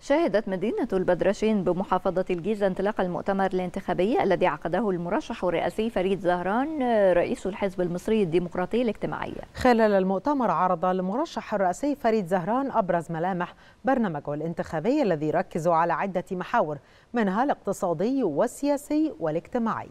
شهدت مدينة البدرشين بمحافظة الجيزة انطلاق المؤتمر الانتخابي الذي عقده المرشح الرئاسي فريد زهران رئيس الحزب المصري الديمقراطي الاجتماعي خلال المؤتمر عرض المرشح الرئاسي فريد زهران أبرز ملامح برنامجه الانتخابي الذي يركز على عدة محاور منها الاقتصادي والسياسي والاجتماعي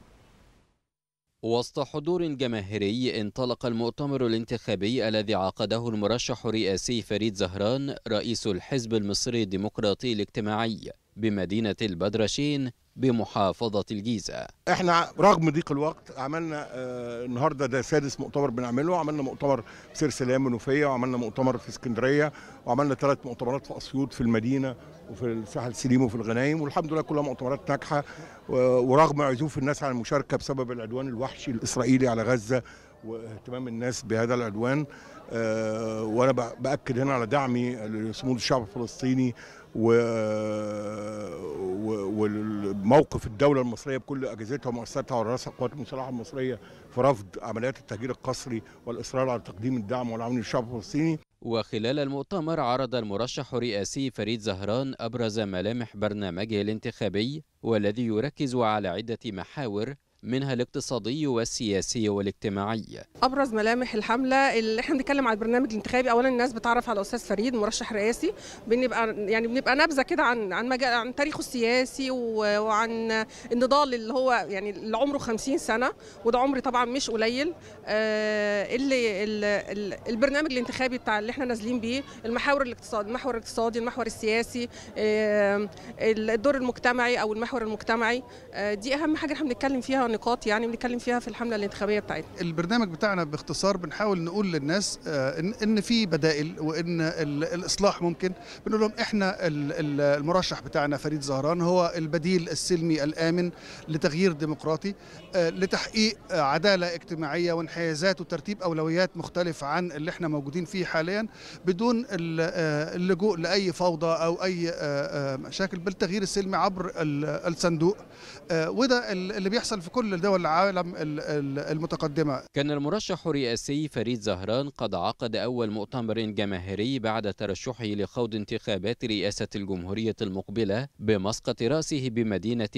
وسط حضور جماهيري انطلق المؤتمر الانتخابي الذي عقده المرشح الرئاسي فريد زهران رئيس الحزب المصري الديمقراطي الاجتماعي بمدينة البدرشين بمحافظة الجيزة احنا رغم ضيق الوقت عملنا آه، النهاردة ده سادس مؤتمر بنعمله عملنا مؤتمر في سير سلام منوفية وعملنا مؤتمر في اسكندرية وعملنا ثلاث مؤتمرات في أسيوط في المدينة وفي الساحل السليم وفي الغنايم والحمد لله كلها مؤتمرات ناجحة ورغم عزوف الناس عن المشاركة بسبب العدوان الوحشي الإسرائيلي على غزة واهتمام الناس بهذا العدوان آه، وانا باكد هنا على دعمي لصمود الشعب الفلسطيني و, و... وال... موقف الدوله المصريه بكل اجهزتها ومؤسساتها ورئاسه القوات المسلحه المصريه في رفض عمليات التهجير القسري والاصرار على تقديم الدعم والعون للشعب الفلسطيني وخلال المؤتمر عرض المرشح الرئاسي فريد زهران ابرز ملامح برنامجه الانتخابي والذي يركز على عده محاور منها الاقتصادي والسياسي والاجتماعي ابرز ملامح الحمله اللي احنا بنتكلم على البرنامج الانتخابي اولا الناس بتعرف على الاستاذ فريد مرشح رئاسي بنبقى يعني بنبقى نبذه كده عن عن مجال عن تاريخه السياسي وعن النضال اللي هو يعني اللي عمره 50 سنه وده عمر طبعا مش قليل آه، اللي البرنامج الانتخابي بتاع اللي احنا نازلين بيه المحاور الاقتصادي المحور الاقتصادي المحور السياسي آه، الدور المجتمعي او المحور المجتمعي آه، دي اهم حاجه احنا بنتكلم فيها نقاط يعني بنتكلم فيها في الحمله الانتخابيه بتاعتنا البرنامج بتاعنا باختصار بنحاول نقول للناس آه، ان ان في بدائل وان الاصلاح ممكن بنقول لهم احنا المرشح بتاعنا فريد زهران هو البديل السلمي الامن لتغيير ديمقراطي آه، لتحقيق عداله اجتماعيه وانحيازات وترتيب اولويات مختلف عن اللي احنا موجودين فيه حاليا بدون آه، اللجوء لاي فوضى او اي مشاكل بالتغيير السلمي عبر الصندوق وده اللي بيحصل في كل دول العالم المتقدمة كان المرشح الرئاسي فريد زهران قد عقد أول مؤتمر جماهيري بعد ترشحه لخوض انتخابات رئاسة الجمهورية المقبلة بمسقط رأسه بمدينة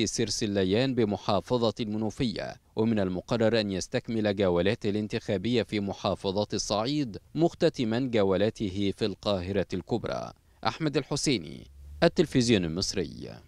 الليان بمحافظة المنوفية ومن المقرر أن يستكمل جولات الانتخابية في محافظة الصعيد مختتما جولاته في القاهرة الكبرى أحمد الحسيني التلفزيون المصري